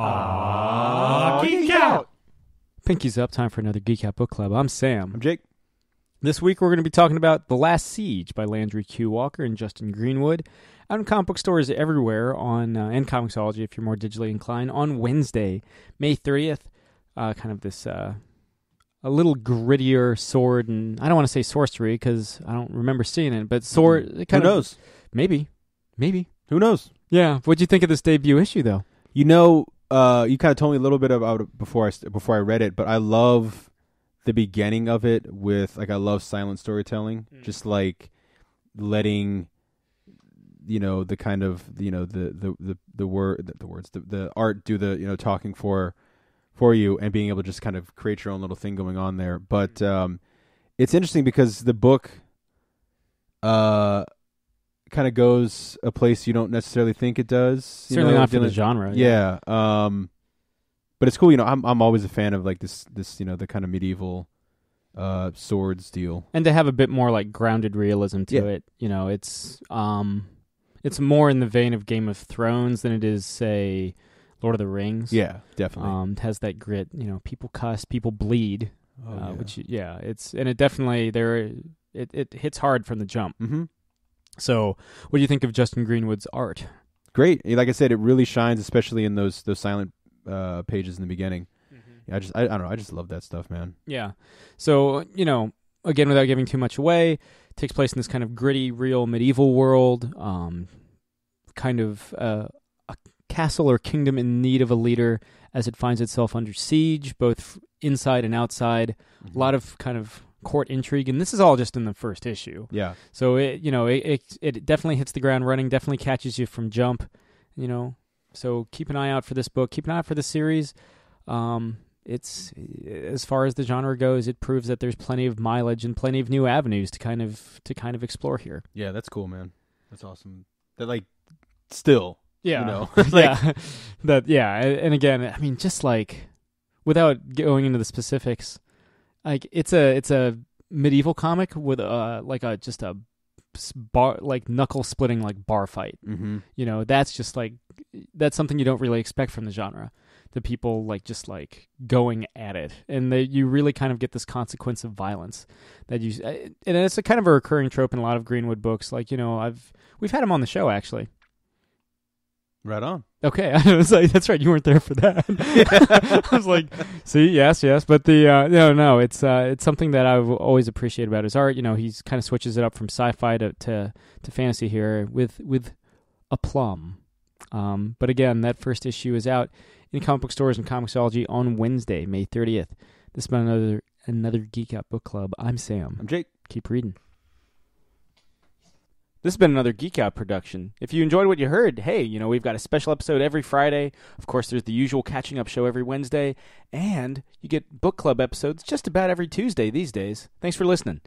Aww, geek, out. Pinky's up. Time for another Geek Out Book Club. I'm Sam. I'm Jake. This week we're going to be talking about The Last Siege by Landry Q. Walker and Justin Greenwood. Out in comic book stores everywhere on uh, and Comicsology if you're more digitally inclined on Wednesday, May 30th. Uh, kind of this uh, a little grittier sword and I don't want to say sorcery because I don't remember seeing it, but sword. It kind Who knows? maybe, maybe. Who knows? Yeah. What'd you think of this debut issue though? You know, uh, you kind of told me a little bit about it before I before I read it, but I love the beginning of it with like I love silent storytelling, mm. just like letting you know the kind of you know the the the, the word the, the words the, the art do the you know talking for for you and being able to just kind of create your own little thing going on there. But mm. um, it's interesting because the book uh kind of goes a place you don't necessarily think it does. Certainly know, not for the genre. Yeah. yeah. Um, but it's cool. You know, I'm I'm always a fan of like this this you know the kind of medieval uh swords deal and to have a bit more like grounded realism to yeah. it you know it's um it's more in the vein of game of thrones than it is say lord of the rings yeah definitely um has that grit you know people cuss people bleed oh, uh, yeah. which yeah it's and it definitely there it, it hits hard from the jump mm-hmm. So, what do you think of Justin Greenwood's art? Great. Like I said, it really shines, especially in those those silent uh, pages in the beginning. Mm-hmm. I just I, I don't know. I just love that stuff, man. Yeah. So you know, again, without giving too much away, takes place in this kind of gritty, real medieval world. Um, kind of uh, a castle or kingdom in need of a leader as it finds itself under siege, both inside and outside. Mm-hmm. A lot of kind of court intrigue, and this is all just in the first issue. Yeah. So it you know it it, it definitely hits the ground running. Definitely catches you from jump. You know, so keep an eye out for this book. Keep an eye out for the series. Um, it's as far as the genre goes, it proves that there's plenty of mileage and plenty of new avenues to kind of to kind of explore here. Yeah, that's cool, man. That's awesome. That like still, yeah, you know, like, yeah, that yeah. And again, I mean, just like without going into the specifics, like it's a it's a medieval comic with a like a just a bar like knuckle splitting like bar fight. Mm-hmm. You know, that's just like that's something you don't really expect from the genre. The people like just like going at it, and they, you really kind of get this consequence of violence that you uh, and it's a kind of a recurring trope in a lot of Greenwood books. Like you know, I've we've had him on the show actually. Right on. Okay, I was like, that's right. You weren't there for that. Yeah. I was like, see, yes, yes, but the uh, no, no, it's uh, it's something that I've always appreciated about his art. You know, he's kind of switches it up from sci-fi to, to to, fantasy here with with a plum. Um, but again, that first issue is out in comic book stores and comicsology on Wednesday, May thirtieth. This has been another another Geek Out Book Club. I'm Sam. I'm Jake. Keep reading. This has been another Geek Out production. If you enjoyed what you heard, hey, you know, we've got a special episode every Friday. Of course, there's the usual catching up show every Wednesday, and you get book club episodes just about every Tuesday these days. Thanks for listening.